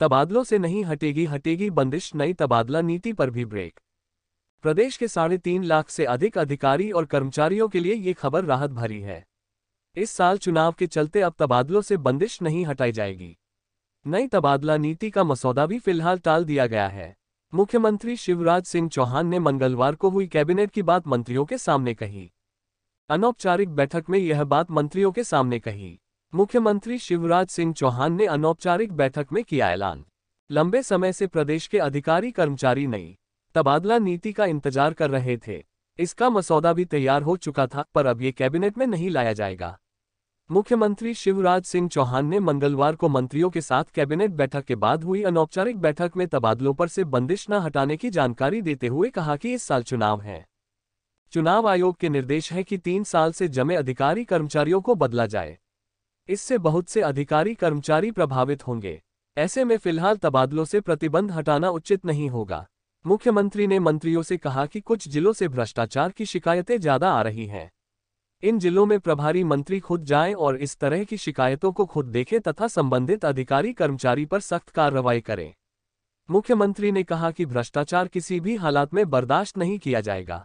तबादलों से नहीं हटेगी हटेगी बंदिश नई तबादला नीति पर भी ब्रेक प्रदेश के साढ़े तीन लाख से अधिक अधिकारी और कर्मचारियों के लिए ये खबर राहत भरी है इस साल चुनाव के चलते अब तबादलों से बंदिश नहीं हटाई जाएगी नई तबादला नीति का मसौदा भी फिलहाल टाल दिया गया है मुख्यमंत्री शिवराज सिंह चौहान ने मंगलवार को हुई कैबिनेट की बात मंत्रियों के सामने कही अनौपचारिक बैठक में यह बात मंत्रियों के सामने कही मुख्यमंत्री शिवराज सिंह चौहान ने अनौपचारिक बैठक में किया ऐलान लंबे समय से प्रदेश के अधिकारी कर्मचारी नहीं तबादला नीति का इंतजार कर रहे थे इसका मसौदा भी तैयार हो चुका था पर अब ये कैबिनेट में नहीं लाया जाएगा मुख्यमंत्री शिवराज सिंह चौहान ने मंगलवार को मंत्रियों के साथ कैबिनेट बैठक के बाद हुई अनौपचारिक बैठक में तबादलों पर से बंदिश न हटाने की जानकारी देते हुए कहा कि इस साल चुनाव है चुनाव आयोग के निर्देश है कि तीन साल से जमे अधिकारी कर्मचारियों को बदला जाए इससे बहुत से अधिकारी कर्मचारी प्रभावित होंगे ऐसे में फिलहाल तबादलों से प्रतिबंध हटाना उचित नहीं होगा मुख्यमंत्री ने मंत्रियों से कहा कि कुछ जिलों से भ्रष्टाचार की शिकायतें ज्यादा आ रही हैं इन जिलों में प्रभारी मंत्री खुद जाएं और इस तरह की शिकायतों को खुद देखें तथा संबंधित अधिकारी कर्मचारी पर सख्त कार्रवाई करें मुख्यमंत्री ने कहा कि भ्रष्टाचार किसी भी हालात में बर्दाश्त नहीं किया जाएगा